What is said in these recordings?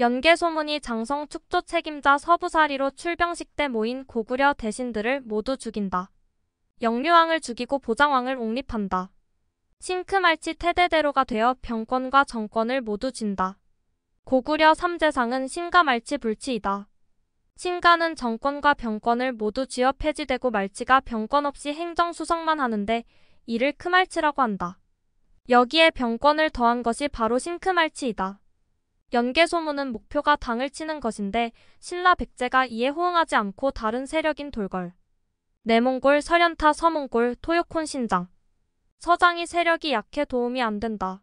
연개소문이 장성 축조 책임자 서부사리로 출병식 때 모인 고구려 대신들을 모두 죽인다. 영류왕을 죽이고 보장왕을 옹립한다. 싱크말치 태대대로가 되어 병권과 정권을 모두 진다. 고구려 삼재상은 신가 말치 불치이다. 신가는 정권과 병권을 모두 쥐어 폐지되고 말치가 병권 없이 행정수석만 하는데 이를 크말치라고 한다. 여기에 병권을 더한 것이 바로 싱크말치이다 연개소문은 목표가 당을 치는 것인데 신라 백제가 이에 호응하지 않고 다른 세력인 돌걸, 내몽골, 서련타, 서몽골, 토요콘 신장, 서장이 세력이 약해 도움이 안 된다.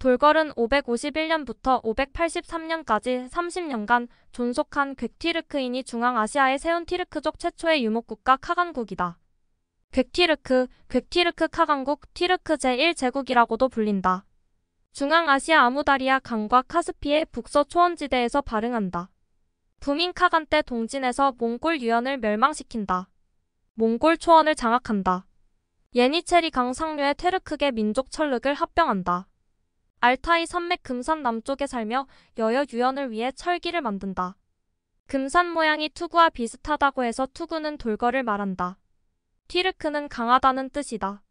돌걸은 551년부터 583년까지 30년간 존속한 객티르크인이 중앙아시아에 세운 티르크족 최초의 유목국가 카간국이다. 객티르크, 객티르크 카간국, 티르크 제1제국이라고도 불린다. 중앙아시아 아무다리아 강과 카스피의 북서 초원지대에서 발흥한다. 부민카간때 동진에서 몽골 유연을 멸망시킨다. 몽골 초원을 장악한다. 예니체리 강 상류의 테르크계 민족 철륵을 합병한다. 알타이 산맥 금산 남쪽에 살며 여여 유연을 위해 철기를 만든다. 금산 모양이 투구와 비슷하다고 해서 투구는 돌거를 말한다. 티르크는 강하다는 뜻이다.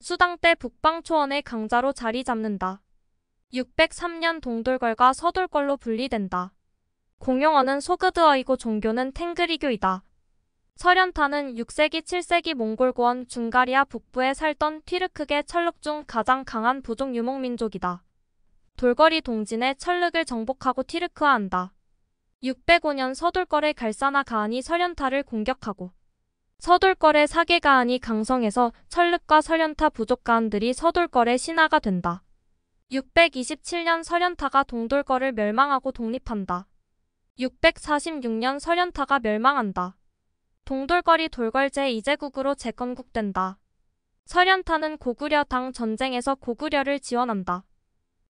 수당 때 북방 초원의 강자로 자리 잡는다. 603년 동돌걸과 서돌걸로 분리된다. 공용어는 소그드어이고 종교는 탱그리교이다. 서현타는 6세기 7세기 몽골고원 중가리아 북부에 살던 티르크계 철륵 중 가장 강한 부족 유목민족이다. 돌거리 동진의 철륵을 정복하고 티르크화한다 605년 서돌걸의 갈사나 가한이 설현타를 공격하고 서돌걸의 사계 가한이 강성해서 철륵과 설현타 부족 가한들이 서돌걸의 신화가 된다. 627년 서련타가 동돌거를 멸망하고 독립한다. 646년 서련타가 멸망한다. 동돌거리 돌걸제이제국으로 재건국된다. 서련타는 고구려당 전쟁에서 고구려를 지원한다.